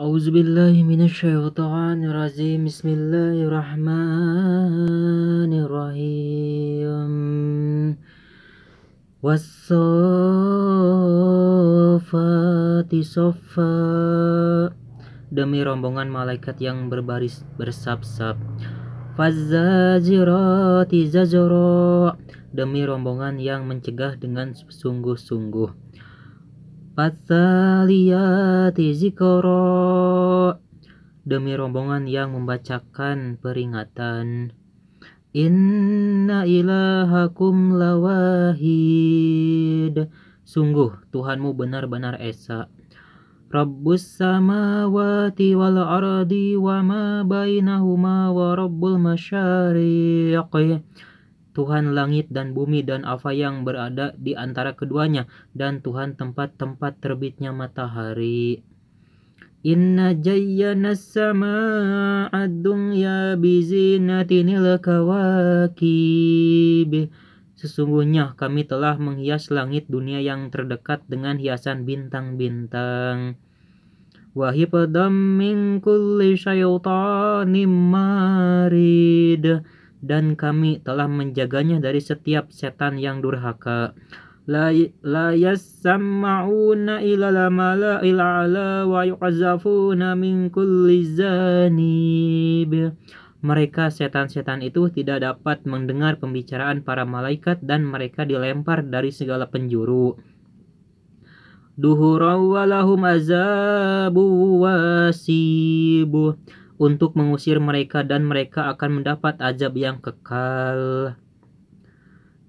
أعوذ Bismillahirrahmanirrahim Wassofati الشيطان demi rombongan malaikat yang berbaris bersab-sab Fazzajirati zazoro demi rombongan yang mencegah dengan sungguh-sungguh Fathaliyati zikoro Demi rombongan yang membacakan peringatan Inna ilahakum lawahid Sungguh Tuhanmu benar-benar Esa Rabbus samawati wal ardi wa ma bainahuma wa rabbul masyariqi Tuhan langit dan bumi dan apa yang berada di antara keduanya, dan Tuhan tempat-tempat terbitnya matahari. Inna jayyana sama'a dunya bizinatinil kawakib. Sesungguhnya kami telah menghias langit dunia yang terdekat dengan hiasan bintang-bintang. Wahibadam min kulli syaitanim marid. -bintang dan kami telah menjaganya dari setiap setan yang durhaka. La, ila wa yuqazafuna min kulli Mereka setan-setan itu tidak dapat mendengar pembicaraan para malaikat dan mereka dilempar dari segala penjuru. Duhurau walahum azabu wasibu untuk mengusir mereka dan mereka akan mendapat azab yang kekal.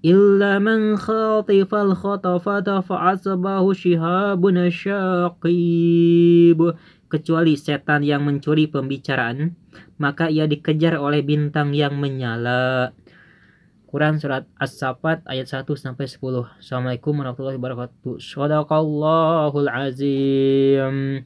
Illa man khatifal khatafata fa'asabahu shihabun syaqib. Kecuali setan yang mencuri pembicaraan, maka ia dikejar oleh bintang yang menyala. Quran Surat As-Safat ayat 1 10. Assalamualaikum warahmatullahi wabarakatuh. Sadaqallahul azim.